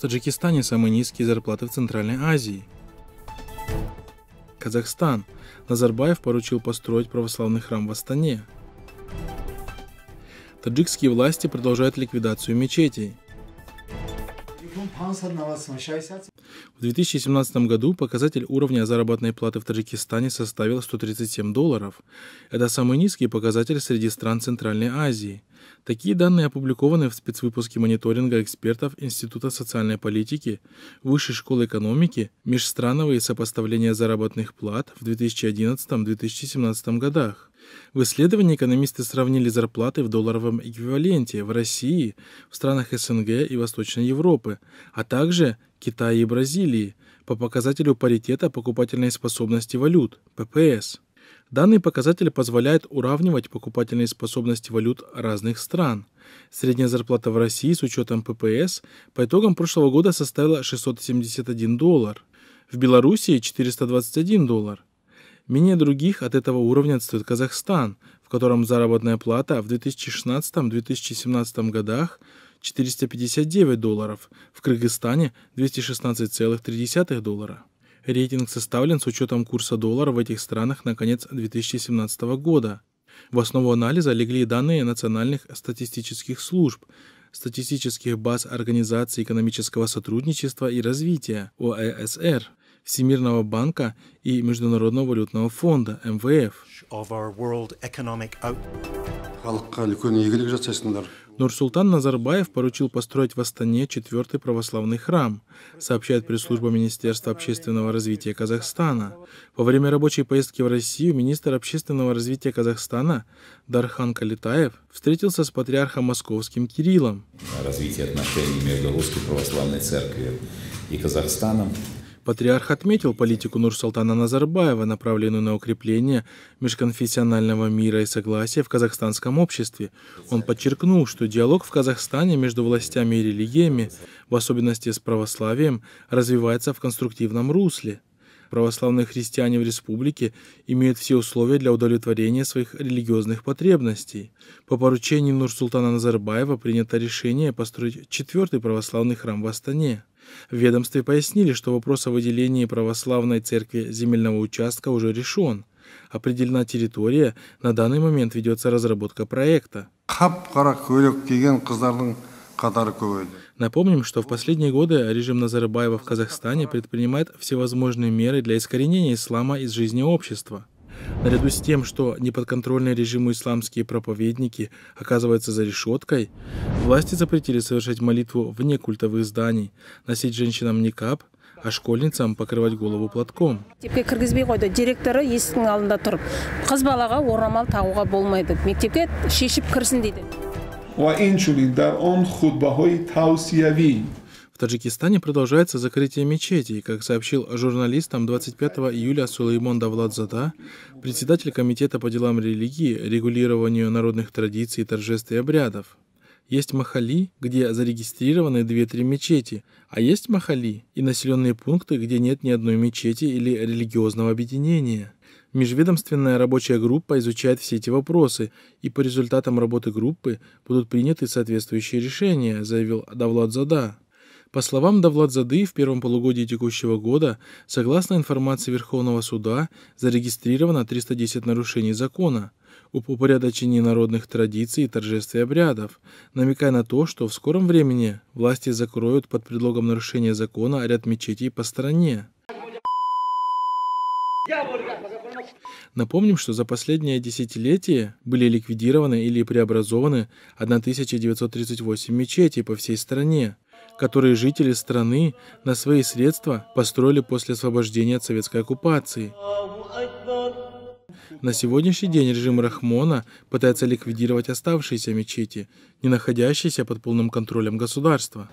В Таджикистане самые низкие зарплаты в Центральной Азии. Казахстан. Назарбаев поручил построить православный храм в Астане. Таджикские власти продолжают ликвидацию мечетей. В 2017 году показатель уровня заработной платы в Таджикистане составил 137 долларов. Это самый низкий показатель среди стран Центральной Азии. Такие данные опубликованы в спецвыпуске мониторинга экспертов Института социальной политики, Высшей школы экономики, межстрановые сопоставления заработных плат в 2011-2017 годах. В исследовании экономисты сравнили зарплаты в долларовом эквиваленте в России, в странах СНГ и Восточной Европы, а также Китае и Бразилии по показателю паритета покупательной способности валют, ППС. Данный показатель позволяет уравнивать покупательные способности валют разных стран. Средняя зарплата в России с учетом ППС по итогам прошлого года составила 671 доллар, в Белоруссии 421 доллар, Менее других от этого уровня отстает Казахстан, в котором заработная плата в 2016-2017 годах 459 долларов, в Кыргызстане 216,3 доллара. Рейтинг составлен с учетом курса доллара в этих странах на конец 2017 года. В основу анализа легли данные национальных статистических служб, статистических баз Организации экономического сотрудничества и развития ОЭСР, Всемирного банка и Международного валютного фонда МВФ. Нурсултан Назарбаев поручил построить в Астане четвертый православный храм, сообщает пресс-служба Министерства общественного развития Казахстана. Во время рабочей поездки в Россию министр общественного развития Казахстана Дархан Калитаев встретился с патриархом московским Кириллом. Развитие отношений между Русской Православной Церковью и Казахстаном Патриарх отметил политику Нурсултана Назарбаева, направленную на укрепление межконфессионального мира и согласия в казахстанском обществе. Он подчеркнул, что диалог в Казахстане между властями и религиями, в особенности с православием, развивается в конструктивном русле. Православные христиане в республике имеют все условия для удовлетворения своих религиозных потребностей. По поручению Нурсултана Назарбаева принято решение построить четвертый православный храм в Астане. В ведомстве пояснили, что вопрос о выделении православной церкви земельного участка уже решен. Определена территория, на данный момент ведется разработка проекта. Напомним, что в последние годы режим Назарбаева в Казахстане предпринимает всевозможные меры для искоренения ислама из жизни общества. Наряду с тем, что неподконтрольные режиму исламские проповедники оказываются за решеткой, власти запретили совершать молитву вне культовых зданий, носить женщинам никап, а школьницам покрывать голову платком. Мектепке кіргізбей қойды. Директоры есіктің алдында тұрып, қыз балаға орамал тағуға болмайды. Мектепке шешіп кірсін дейді. وإن شدید در آن خطبه Таджикистане продолжается закрытие мечетей. Как сообщил журналистам 25 июля Сулеймон Давладзада, председатель Комитета по делам религии, регулированию народных традиций, торжеств и обрядов. Есть махали, где зарегистрированы 2-3 мечети, а есть махали и населенные пункты, где нет ни одной мечети или религиозного объединения. Межведомственная рабочая группа изучает все эти вопросы, и по результатам работы группы будут приняты соответствующие решения, заявил Давлад Зада. По словам Давладзады, в первом полугодии текущего года, согласно информации Верховного суда, зарегистрировано 310 нарушений закона об упорядочении народных традиций и торжеств и обрядов, намекая на то, что в скором времени власти закроют под предлогом нарушения закона ряд мечетей по стране. Напомним, что за последнее десятилетие были ликвидированы или преобразованы 1938 мечетей по всей стране, которые жители страны на свои средства построили после освобождения от советской оккупации. На сегодняшний день режим Рахмона пытается ликвидировать оставшиеся мечети, не находящиеся под полным контролем государства.